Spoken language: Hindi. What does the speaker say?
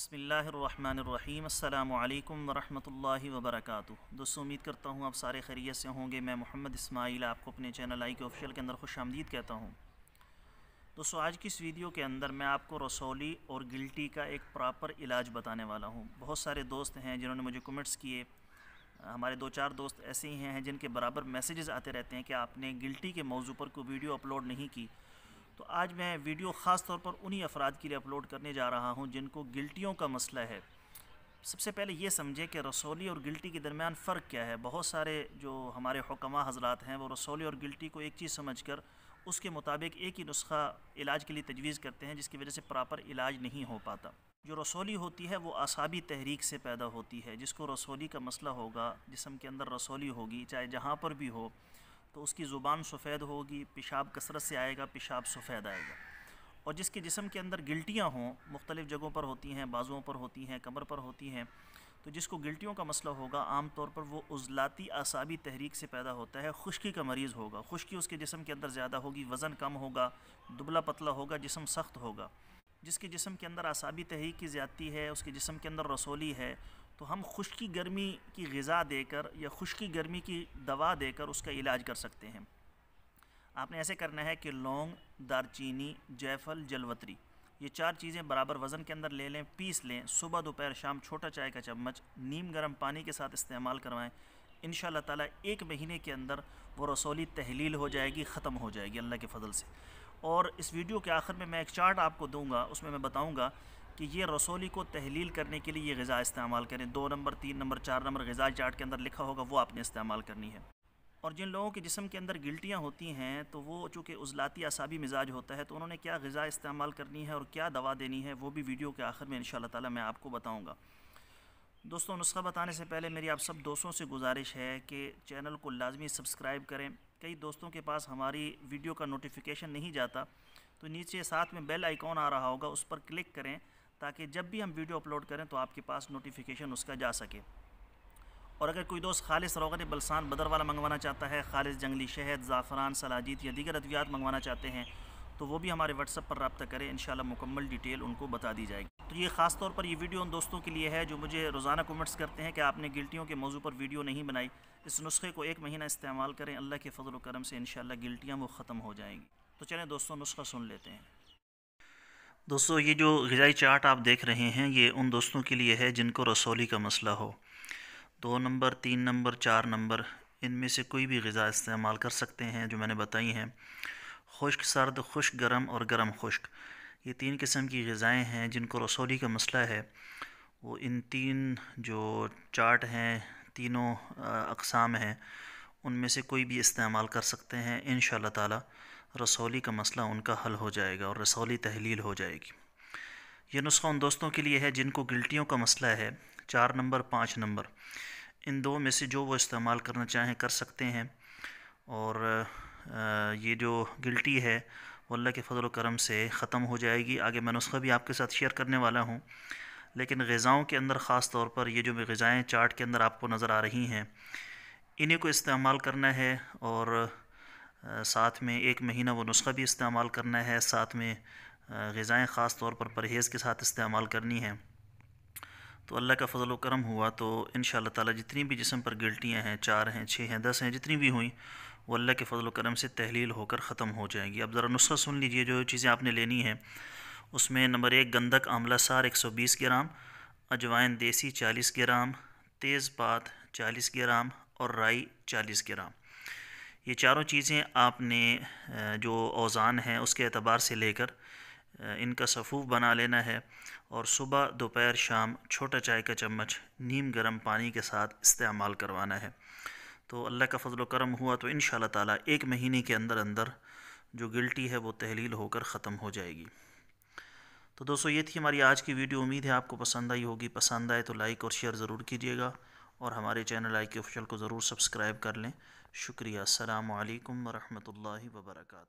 बसमीम् अल्लाम वरहमल वबरक दोस्तों उम्मीद करता हूँ आप सारे खैरियत से होंगे मैं मोहम्मद इस्माइल आपको अपने चैनल आई के ऑफिशियल के अंदर खुश आमदीद कहता हूँ दोस्तों आज की इस वीडियो के अंदर मैं आपको रसौली और गिल्टी का एक प्रॉपर इलाज बताने वाला हूँ बहुत सारे दोस्त हैं जिन्होंने मुझे कमेंट्स किए हमारे दो चार दोस्त ऐसे ही हैं जिनके बराबर मैसेजेस आते रहते हैं कि आपने गिल्टी के मौजू पर कोई वीडियो अपलोड नहीं की तो आज मैं वीडियो ख़ास तौर पर उन्हीं अफराद के लिए अपलोड करने जा रहा हूँ जिनको गिल्टियों का मसला है सबसे पहले ये समझे कि रसोली और गिल्टी के दरमियान फ़र्क क्या है बहुत सारे जो हमारे हुक्मा हजरात हैं वो रसोली और गिल्टी को एक चीज़ समझ कर उसके मुताबिक एक ही नुस्खा इलाज के लिए तजवीज़ करते हैं जिसकी वजह से प्रॉपर इलाज नहीं हो पाता जो रसोली होती है वो आसाबी तहरीक से पैदा होती है जिसको रसोली का मसला होगा जिसम के अंदर रसोली होगी चाहे जहाँ पर भी हो तो उसकी ज़ुबान सफ़ेद होगी पेशाब कसरत से आएगा पेशाब सफ़ेद आएगा और जिसके जिसम के अंदर गिल्टियाँ हों मुख्तलिफ़ जगहों पर होती हैं बाजुओं पर होती हैं कमर पर होती हैं तो जिसको गिल्टियों का मसला होगा आम तौर पर वो उजलाती आसाबी तहरीक से पैदा होता है खुश्की का मरीज़ होगा खुश्की उसके जिसम के अंदर ज़्यादा होगी वज़न कम होगा दुबला पतला होगा जिसम सख्त होगा जिसके जिसम के अंदर आसाबी तहरीक की ज़्यादती है उसके जिसम के अंदर रसोली है तो हम की गर्मी की गज़ा देकर या की गर्मी की दवा देकर उसका इलाज कर सकते हैं आपने ऐसे करना है कि लौंग दारचीनी जयफल जलवतरी ये चार चीज़ें बराबर वज़न के अंदर ले लें पीस लें सुबह दोपहर शाम छोटा चाय का चम्मच नीम गर्म पानी के साथ इस्तेमाल करवाएं इन ताला एक महीने के अंदर वो रसोली तहलील हो जाएगी ख़त्म हो जाएगी अल्लाह के फजल से और इस वीडियो के आखिर में मैं एक चार्ट आपको दूंगा उसमें मैं बताऊंगा कि ये रसोली को तहलील करने के लिए ये गज़ा इस्तेमाल करें दो नंबर तीन नंबर चार नंबर गज़ा चार्ट के अंदर लिखा होगा वो आपने इस्तेमाल करनी है और जिन लोगों के जिसम के अंदर गिल्टियाँ होती हैं तो वो चूँकि उजलाती असाबी मिजाज होता है तो उन्होंने क्या गज़ा इस्तेमाल करनी है और क्या दवा देनी है वो भी वीडियो के आखिर में इन ताला मैं आपको बताऊँगा दोस्तों नुस्खा बताने से पहले मेरी आप सब दोस्तों से गुजारिश है कि चैनल को लाजमी सब्सक्राइब करें कई दोस्तों के पास हमारी वीडियो का नोटिफिकेशन नहीं जाता तो नीचे साथ में बेल आइकॉन आ रहा होगा उस पर क्लिक करें ताकि जब भी हम वीडियो अपलोड करें तो आपके पास नोटिफिकेशन उसका जा सके और अगर कोई दोस्त खालिस रोगन बलसान बदर वाला मंगवाना चाहता है खालिस जंगली शहद ज़ाफ़रान सलाजीत या दीगर अद्वियात मंगवाना चाहते हैं तो वो भी हमारे व्हाट्सअप पर रबता करें इन मुकम्मल डिटेल उनको बता दी जाएगी तो ये ख़ास तौर पर ये वीडियो उन दोस्तों के लिए है जो मुझे रोज़ाना कमेंट्स करते हैं कि आपने गिल्टियों के मौजू पर वीडियो नहीं बनाई इस नुस्खे को एक महीना इस्तेमाल करें अल्लाह के फजल करम से इन गिल्टियाँ वो ख़त्म हो जाएंगी तो चलें दोस्तों नुस्खा सुन लेते हैं दोस्तों ये जो गज़ाई चार्ट आप देख रहे हैं ये उन दोस्तों के लिए है जिनको रसोली का मसला हो दो नंबर तीन नंबर चार नंबर इनमें से कोई भी गज़ा इस्तेमाल कर सकते हैं जो मैंने बताई हैं खुश्क सर्द खुश्क गर्म और गर्म खुश्क ये तीन किस्म की गज़ाएँ हैं जिनको रसोली का मसला है वो इन तीन जो चार्ट हैं तीनों अकसाम हैं उनमें से कोई भी इस्तेमाल कर सकते हैं इन शाह रसौली का मसला उनका हल हो जाएगा और रसौली तहलील हो जाएगी ये नुस्खा उन दोस्तों के लिए है जिनको गिल्टियों का मसला है चार नंबर पाँच नंबर इन दो में से जो वो इस्तेमाल करना चाहें कर सकते हैं और ये जो गिल्टी है वो अल्लाह के फजल करम से ख़त्म हो जाएगी आगे मैं नुस्खा भी आपके साथ शेयर करने वाला हूँ लेकिन गज़ाओं के अंदर ख़ास तौर पर ये जो गज़ाएँ चार्ट के अंदर आपको नज़र आ रही हैं इन्हीं को इस्तेमाल करना है और साथ में एक महीना वो नुस्खा भी इस्तेमाल करना है साथ में गज़ाएँ ख़ास तौर पर परहेज़ के साथ इस्तेमाल करनी है तो अल्लाह का फजल करम हुआ तो इन ताला जितनी भी जिसम पर गिल्टियाँ हैं चार हैं छः हैं दस हैं जितनी भी हुई वो अल्लाह के फजल करम से तहलील होकर ख़त्म हो जाएंगी अब ज़रा नुस्खा सुन लीजिए जो चीज़ें आपने लेनी हैं उसमें नंबर एक गंदक आमला सार एक सौ बीस ग्राम अजवाइन देसी चालीस ग्राम तेज़पात चालीस ग्राम और राई चालीस ग्राम ये चारों चीज़ें आपने जो अजान हैं उसके अतबार से लेकर इनका सफ़ूफ बना लेना है और सुबह दोपहर शाम छोटा चाय का चम्मच नीम गर्म पानी के साथ इस्तेमाल करवाना है तो अल्लाह का फजल करम हुआ तो इन ताला एक महीने के अंदर अंदर जो गिल्टी है वो तहलील होकर ख़त्म हो जाएगी तो दोस्तों ये थी हमारी आज की वीडियो उम्मीद है आपको पसंद आई होगी पसंद आए तो लाइक और शेयर ज़रूर कीजिएगा और हमारे चैनल आई के ऑफिशल को ज़रूर सब्सक्राइब कर लें शुक्रिया अल्लाम वरहमल वर्का